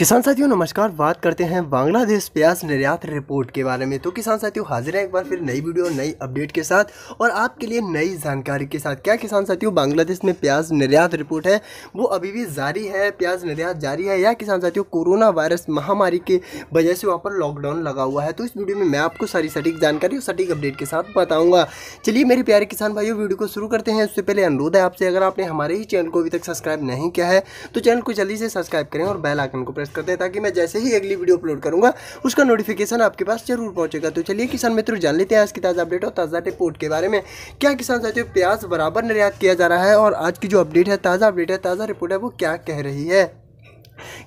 किसान साथियों नमस्कार बात करते हैं बांग्लादेश प्याज निर्यात रिपोर्ट के बारे में तो किसान साथियों हाजिर है एक बार फिर नई वीडियो नई अपडेट के साथ और आपके लिए नई जानकारी के साथ क्या किसान साथियों बांग्लादेश में प्याज निर्यात रिपोर्ट है वो अभी भी जारी है प्याज निर्यात जारी है या किसान साथियों कोरोना वायरस महामारी के वजह से वहाँ पर लॉकडाउन लगा हुआ है तो इस वीडियो में मैं आपको सारी सटीक जानकारी और सटीक अपडेट के साथ बताऊँगा चलिए मेरे प्यारे किसान भाइयों वीडियो को शुरू करते हैं उससे पहले अनुरोध है आपसे अगर आपने हमारे ही चैनल को अभी तक सब्सक्राइब नहीं किया है तो चैनल को जल्दी से सब्सक्राइब करें और बेल आइकन को प्रेस प्रेस कर दें ताकि मैं जैसे ही अगली वीडियो अपलोड करूंगा उसका नोटिफिकेशन आपके पास जरूर पहुंचेगा तो चलिए किसान मित्रों जान लेते हैं आज की ताज़ा अपडेट और ताज़ा रिपोर्ट के बारे में क्या किसान साथियों प्याज बराबर निर्यात किया जा रहा है और आज की जो अपडेट है ताज़ा अपडेट है ताज़ा रिपोर्ट है वो क्या कह रही है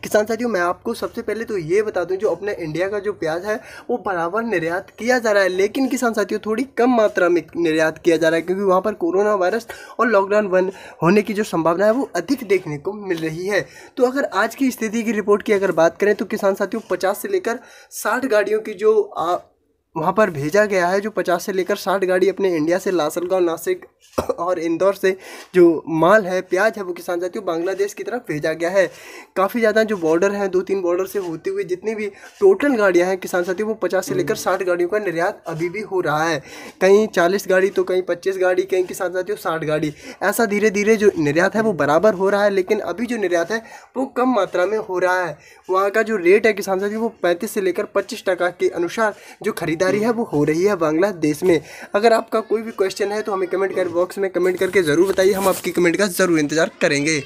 किसान साथियों मैं आपको सबसे पहले तो ये बता दूं जो अपने इंडिया का जो प्याज है वो बराबर निर्यात किया जा रहा है लेकिन किसान साथियों थोड़ी कम मात्रा में निर्यात किया जा रहा है क्योंकि वहाँ पर कोरोना वायरस और लॉकडाउन बंद होने की जो संभावना है वो अधिक देखने को मिल रही है तो अगर आज की स्थिति की रिपोर्ट की अगर बात करें तो किसान साथियों पचास से लेकर साठ गाड़ियों की जो आ, वहाँ पर भेजा गया है जो पचास से लेकर साठ गाड़ी अपने इंडिया से लासनगांव नासिक और इंदौर से जो माल है प्याज है वो किसान साथियों बांग्लादेश की तरफ भेजा गया है काफ़ी ज़्यादा जो बॉर्डर हैं दो तीन बॉर्डर से होते हुए जितनी भी टोटल गाड़ियाँ हैं किसान साथियों वो पचास से लेकर साठ गाड़ियों का निर्यात अभी भी हो रहा है कहीं चालीस गाड़ी तो कहीं पच्चीस गाड़ी कहीं किसान साथियों साठ गाड़ी ऐसा धीरे धीरे जो निर्यात है वो बराबर हो रहा है लेकिन अभी जो निर्यात है वो कम मात्रा में हो रहा है वहाँ का जो रेट है किसान साथियों वो पैंतीस से लेकर पच्चीस के अनुसार जो खरीदा खरीदारी है वो हो रही है बांग्लादेश में अगर आपका कोई भी क्वेश्चन है तो हमें कमेंट कर बॉक्स में कमेंट करके ज़रूर बताइए हम आपकी कमेंट का ज़रूर इंतजार करेंगे